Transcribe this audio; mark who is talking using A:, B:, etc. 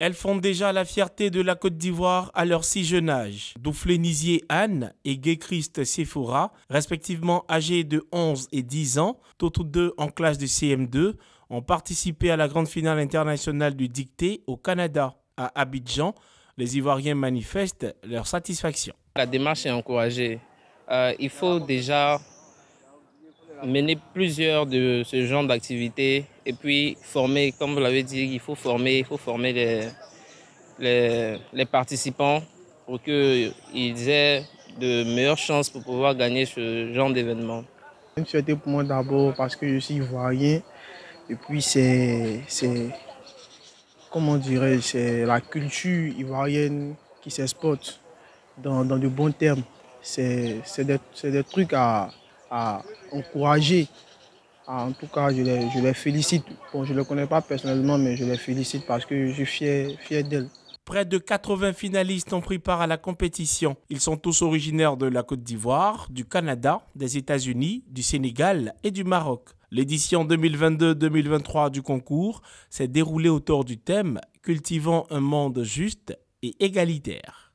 A: Elles font déjà la fierté de la Côte d'Ivoire à leur si jeune âge. nizier Anne et Christ Sephora, respectivement âgés de 11 et 10 ans, toutes deux en classe de CM2, ont participé à la grande finale internationale du dictée au Canada.
B: À Abidjan, les Ivoiriens manifestent leur satisfaction. La démarche est encouragée. Euh, il faut déjà mener plusieurs de ce genre d'activités et puis former, comme vous l'avez dit, il faut former, il faut former les, les, participants pour qu'ils aient de meilleures chances pour pouvoir gagner ce genre d'événement.
C: suis pour moi d'abord parce que je suis ivoirien et puis c'est, comment dirais c'est la culture ivoirienne qui s'exporte dans, dans de bons termes. C'est, des trucs à, à encourager. en tout cas, je les, je félicite. Bon, je ne les connais pas personnellement, mais je les félicite parce que je suis fier,
A: fier d'elles. Près de 80 finalistes ont pris part à la compétition. Ils sont tous originaires de la Côte d'Ivoire, du Canada, des États-Unis, du Sénégal et du Maroc. L'édition 2022-2023 du concours s'est déroulée autour du thème Cultivant un monde juste et égalitaire.